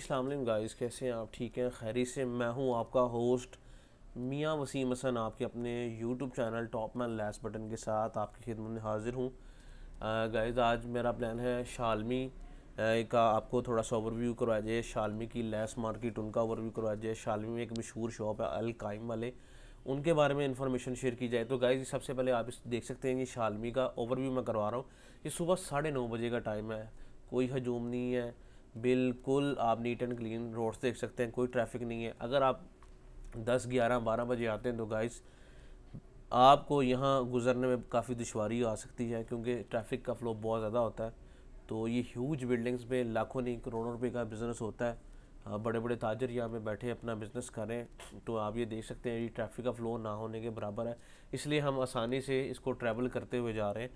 जी अलैक्म guys कैसे हैं आप ठीक हैं खैरी से मैं हूं आपका होस्ट मियां वसीम हसन आपके अपने YouTube channel top man lace button के साथ आपकी खिदमत में हाजिर हूं गाइस आज मेरा प्लान है शालमी का आपको थोड़ा सा ओवरव्यू करवाया जाए शालमी की लैस मार्केट उनका ओवरव्यू करवाया जाए शालमी में एक मशहूर शॉप है अल वाले उनके बारे में इन्फॉर्मेशन शेयर की जाए तो गाइज सबसे पहले आप देख सकते हैं ये शालमी का ओवरव्यू मैं करवा रहा हूँ ये सुबह साढ़े नौ बजे का टाइम है कोई हजूम नहीं है बिल्कुल आप नीट एंड क्लीन रोड्स देख सकते हैं कोई ट्रैफिक नहीं है अगर आप 10 11 12 बजे आते हैं तो गाइस आपको यहाँ गुजरने में काफ़ी दुशारी आ सकती है क्योंकि ट्रैफिक का फ्लो बहुत ज़्यादा होता है तो ये ह्यूज बिल्डिंग्स में लाखों नहीं करोड़ों रुपए का बिज़नेस होता है बड़े बड़े ताजर यहाँ पे बैठे अपना बिज़नेस करें तो आप ये देख सकते हैं ये ट्रैफिक का फ्लो ना होने के बराबर है इसलिए हम आसानी से इसको ट्रैवल करते हुए जा रहे हैं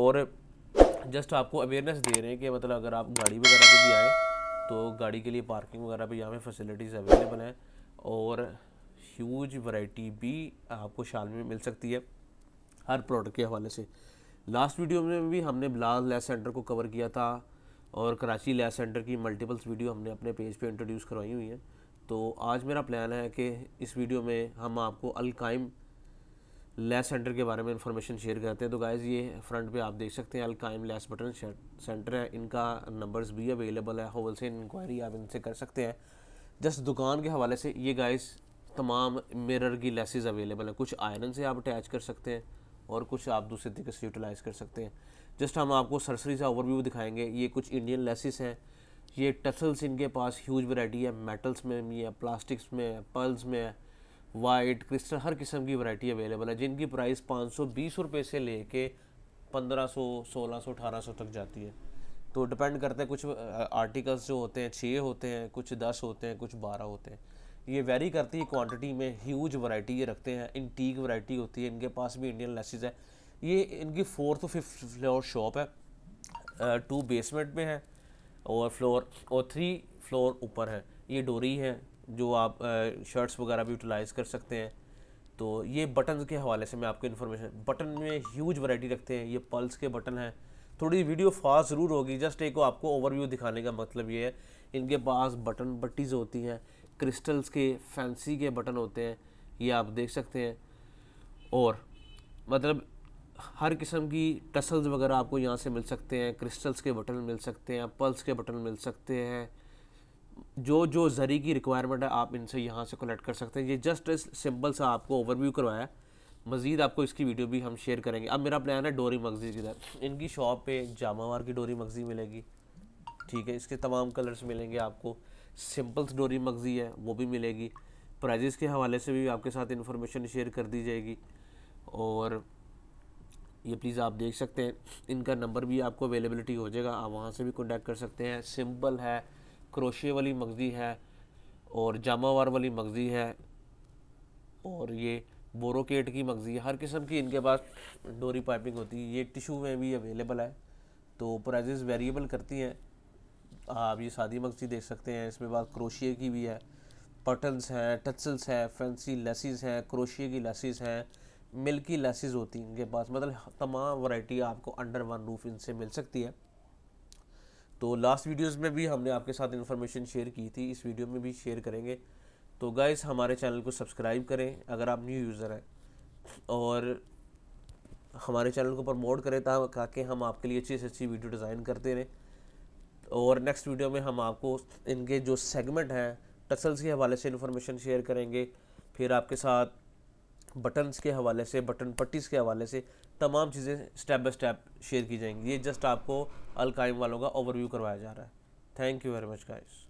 और जस्ट आपको अवेयरनेस दे रहे हैं कि मतलब अगर आप गाड़ी वगैरह पर भी आए तो गाड़ी के लिए पार्किंग वगैरह भी यहाँ पे फैसिलिटीज़ अवेलेबल हैं और ह्यूज वैरायटी भी आपको शाल में मिल सकती है हर प्रोडक्ट के हवाले से लास्ट वीडियो में भी हमने बिलाल लेस सेंटर को कवर किया था और कराची लेस सेंटर की मल्टीपल्स वीडियो हमने अपने पेज पे इंट्रोड्यूस करवाई हुई हैं तो आज मेरा प्लान है कि इस वीडियो में हम आपको अलकाइम लेस सेंटर के बारे में इन्फॉर्मेशन शेयर करते हैं तो गाइज़ ये फ्रंट पे आप देख सकते हैं अलकाइम लेस बटन सेंटर है इनका नंबर्स भी अवेलेबल है होल सेल इंक्वायरी आप इनसे कर सकते हैं जस्ट दुकान के हवाले से ये गाइज़ तमाम मिरर की लेसेज अवेलेबल हैं कुछ आयरन से आप अटैच कर सकते हैं और कुछ आप दूसरे तरीके से यूटिलाइज़ कर सकते हैं जस्ट हम आपको सरसरी सा ओवरव्यू दिखाएंगे ये कुछ इंडियन लेसिस हैं ये टसल्स इनके पास ह्यूज वैरायटी है मेटल्स में भी है प्लास्टिक्स में है पर्ल्स में है वाइट क्रिस्टल हर किस्म की वैरायटी अवेलेबल है जिनकी प्राइस पाँच सौ बीस रुपये से ले कर पंद्रह सौ सोलह सौ अठारह सौ तक जाती है तो डिपेंड करते हैं कुछ आर्टिकल्स जो होते हैं छः होते हैं कुछ दस होते हैं कुछ बारह होते हैं ये वेरी करती है क्वांटिटी में ह्यूज वैरायटी ये रखते हैं इंटीक वैरायटी होती है इनके पास भी इंडियन लेसिस है ये इनकी फोर्थ और फिफ्थ फ्लोर शॉप है टू बेसमेंट में है और फ्लोर और थ्री फ्लोर ऊपर है ये डोरी है जो आप शर्ट्स वगैरह भी यूटिलाइज़ कर सकते हैं तो ये बटन के हवाले से मैं आपको इन्फॉर्मेशन बटन में ह्यूज वैरायटी रखते हैं ये पल्स के बटन हैं थोड़ी वीडियो फास्ट ज़रूर होगी जस्ट एक आपको ओवरव्यू दिखाने का मतलब ये है इनके पास बटन बट्टीज़ होती हैं क्रिस्टल्स के फैंसी के बटन होते हैं ये आप देख सकते हैं और मतलब हर किस्म की टसल्स वगैरह आपको यहाँ से मिल सकते हैं क्रिस्टल्स के बटन मिल सकते हैं पल्स के बटन मिल सकते हैं जो जो ज़री की रिक्वायरमेंट है आप इनसे यहाँ से कलेक्ट कर सकते हैं ये जस्ट इस सिंपल सा आपको ओवरव्यू करवाया मज़ीद आपको इसकी वीडियो भी हम शेयर करेंगे अब मेरा प्लान है डोरी मगजी की तरफ इनकी शॉप पे जामावार की डोरी मगजी मिलेगी ठीक है इसके तमाम कलर्स मिलेंगे आपको सिंपल्स डोरी मगजी है वो भी मिलेगी प्राइजेस के हवाले से भी आपके साथ इन्फॉर्मेशन शेयर कर दी जाएगी और ये प्लीज़ आप देख सकते हैं इनका नंबर भी आपको अवेलेबिलिटी हो जाएगा आप वहाँ से भी कॉन्टैक्ट कर सकते हैं सिंपल है क्रोशे वाली मगज़ी है और जामावार वाली मगज़ी है और ये बोरोकेट की मगज़ी है हर किस्म की इनके पास डोरी पाइपिंग होती है ये टिशू में भी अवेलेबल है तो प्राइजेज़ वेरिएबल करती हैं आप ये सादी मगज़ी देख सकते हैं इसमें बात क्रोशिए की भी है बटन्स हैं टचल्स हैं फैंसी लेसिस हैं क्रोशिए की लेसिस हैं मिल्की लेसिस होती हैं इनके पास मतलब तमाम वैरायटी आपको अंडर वन रूफ इनसे मिल सकती है तो लास्ट वीडियोस में भी हमने आपके साथ इन्फॉर्मेशन शेयर की थी इस वीडियो में भी शेयर करेंगे तो गाइस हमारे चैनल को सब्सक्राइब करें अगर आप न्यू यूज़र हैं और हमारे चैनल को प्रमोट करें ताकि हम आपके लिए अच्छी से अच्छी वीडियो डिज़ाइन करते रहें और नेक्स्ट वीडियो में हम आपको इनके जो सेगमेंट हैं टसल्स के हवाले से इन्फॉर्मेशन शेयर करेंगे फिर आपके साथ बटन्स के हवाले से बटन पट्टीज़ के हवाले से तमाम चीज़ें स्टेप बाय स्टेप शेयर की जाएंगी ये जस्ट आपको अलकाइम वालों का ओवरव्यू करवाया जा रहा है thank you very much guys